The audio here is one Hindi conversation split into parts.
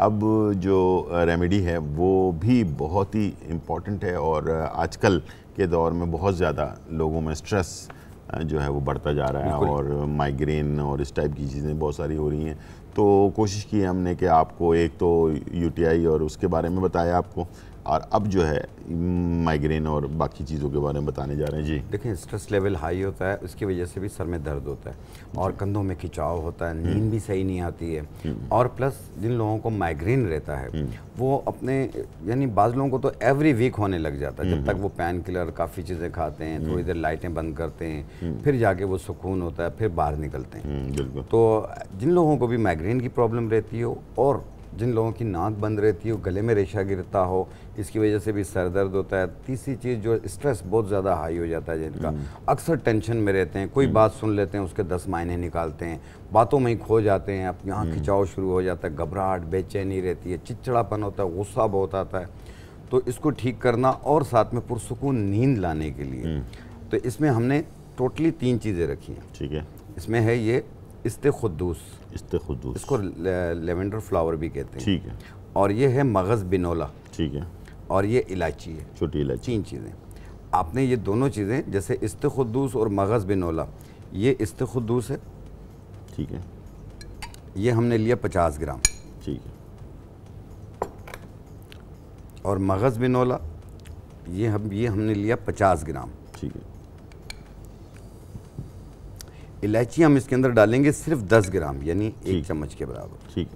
अब जो रेमेडी है वो भी बहुत ही इम्पॉर्टेंट है और आजकल के दौर में बहुत ज़्यादा लोगों में स्ट्रेस जो है वो बढ़ता जा रहा है और माइग्रेन और इस टाइप की चीज़ें बहुत सारी हो रही हैं तो कोशिश की हमने कि आपको एक तो यूटीआई और उसके बारे में बताया आपको और अब जो है माइग्रेन और बाकी चीज़ों के बारे में बताने जा रहे हैं जी देखें स्ट्रेस लेवल हाई होता है उसकी वजह से भी सर में दर्द होता है और कंधों में खिंचाव होता है नींद हम्म। भी सही नहीं आती है हम्म। और प्लस जिन लोगों को माइग्रेन रहता है हम्म। वो अपने यानी बाज लोगों को तो एवरी वीक होने लग जाता है जब तक वो पेन किलर काफ़ी चीज़ें खाते हैं थोड़ी देर लाइटें बंद करते हैं फिर जाके वो सुकून होता है फिर बाहर निकलते हैं तो जिन लोगों को भी माइग्रेन की प्रॉब्लम रहती हो और जिन लोगों की नाक बंद रहती हो गले में रेशा गिरता हो इसकी वजह से भी सर दर्द होता है तीसरी चीज़ जो स्ट्रेस बहुत ज़्यादा हाई हो जाता है जिनका हम्म। अक्सर टेंशन में रहते हैं कोई हम्म। बात सुन लेते हैं उसके दस मायने निकालते हैं बातों में ही खो जाते हैं अपनी आँख हम्म। खिंचाव शुरू हो जाता है घबराहट बेचैनी रहती है चिड़चिड़ापन होता है गुस्सा बहुत आता है तो इसको ठीक करना और साथ में पुरसकून नींद लाने के लिए तो इसमें हमने टोटली तीन चीज़ें रखी हैं ठीक है इसमें है ये इस्तेखदूस इस्तेखदूस इसको लेवेंडर फ्लावर भी कहते हैं ठीक है और ये है मगज़ बिनोला ठीक है और ये इलायची है छोटी इलायची तीन चीज़ें आपने ये दोनों चीज़ें जैसे इस्तेखदूस और मगज़ बिनोला ये इस्तेखदूस है ठीक है ये हमने लिया पचास ग्राम ठीक है और मगज़ बिनोला ये हम ये हमने लिया पचास ग्राम ठीक है इलायची हम इसके अंदर डालेंगे सिर्फ दस ग्राम यानी एक चम्मच के बराबर ठीक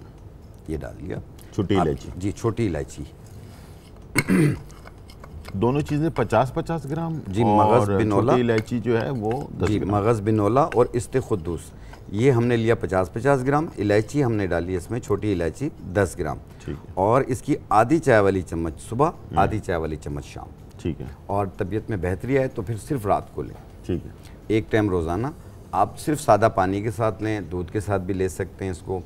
ये डाल दिया छोटी इलायची जी छोटी इलायची दोनों चीज़ें पचास पचास ग्राम जी मगज़ बिनोला इलायची जो है वो जी मगज़ बिनोला और इसते खुदूस ये हमने लिया पचास पचास ग्राम इलायची हमने डाली इसमें छोटी इलायची दस ग्राम ठीक और इसकी आधी चाय वाली चम्मच सुबह हम्म। आधी चाय वाली चम्मच शाम ठीक है और तबीयत में बेहतरी आए तो फिर सिर्फ रात को लें ठीक है एक टाइम रोज़ाना आप सिर्फ सादा पानी के साथ लें दूध के साथ भी ले सकते हैं इसको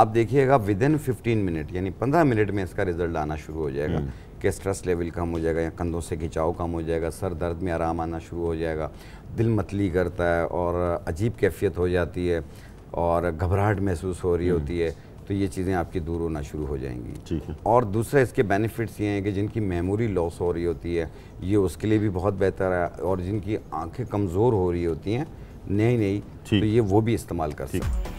आप देखिएगा विद इन फिफ्टीन मिनट यानी पंद्रह मिनट में इसका रिजल्ट आना शुरू हो जाएगा हम्म। कि स्ट्रेस लेवल कम हो जाएगा या कंधों से खिंचाव कम हो जाएगा सर दर्द में आराम आना शुरू हो जाएगा दिल मतली करता है और अजीब कैफियत हो जाती है और घबराहट महसूस हो रही हम्म। होती है तो ये चीज़ें आपकी दूर होना शुरू हो जाएंगी ठीक है और दूसरा इसके बेनिफिट्स ये हैं कि जिनकी मेमोरी लॉस हो रही होती है ये उसके लिए भी बहुत बेहतर है और जिनकी आंखें कमज़ोर हो रही होती हैं नहीं नहीं तो ये वो भी इस्तेमाल कर सकते हैं